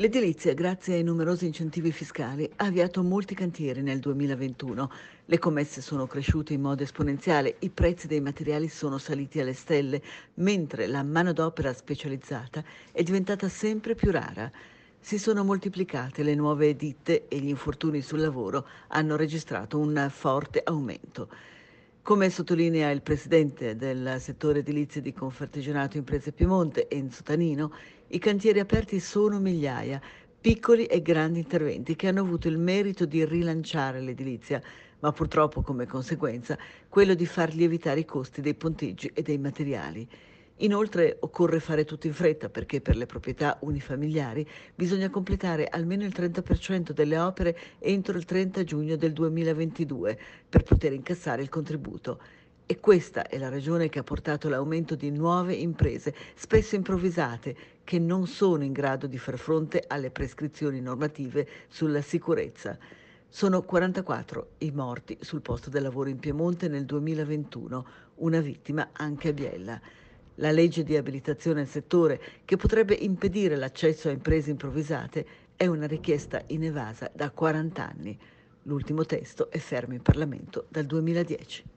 L'edilizia, grazie ai numerosi incentivi fiscali, ha avviato molti cantieri nel 2021. Le commesse sono cresciute in modo esponenziale, i prezzi dei materiali sono saliti alle stelle, mentre la manodopera specializzata è diventata sempre più rara. Si sono moltiplicate le nuove ditte e gli infortuni sul lavoro hanno registrato un forte aumento. Come sottolinea il presidente del settore edilizio di Confartigianato Imprese Piemonte, Enzo Tanino, i cantieri aperti sono migliaia, piccoli e grandi interventi che hanno avuto il merito di rilanciare l'edilizia, ma purtroppo come conseguenza quello di far lievitare i costi dei ponteggi e dei materiali. Inoltre occorre fare tutto in fretta perché per le proprietà unifamiliari bisogna completare almeno il 30% delle opere entro il 30 giugno del 2022 per poter incassare il contributo. E questa è la ragione che ha portato all'aumento di nuove imprese, spesso improvvisate, che non sono in grado di far fronte alle prescrizioni normative sulla sicurezza. Sono 44 i morti sul posto del lavoro in Piemonte nel 2021, una vittima anche a Biella. La legge di abilitazione al settore, che potrebbe impedire l'accesso a imprese improvvisate, è una richiesta inevasa da 40 anni. L'ultimo testo è fermo in Parlamento dal 2010.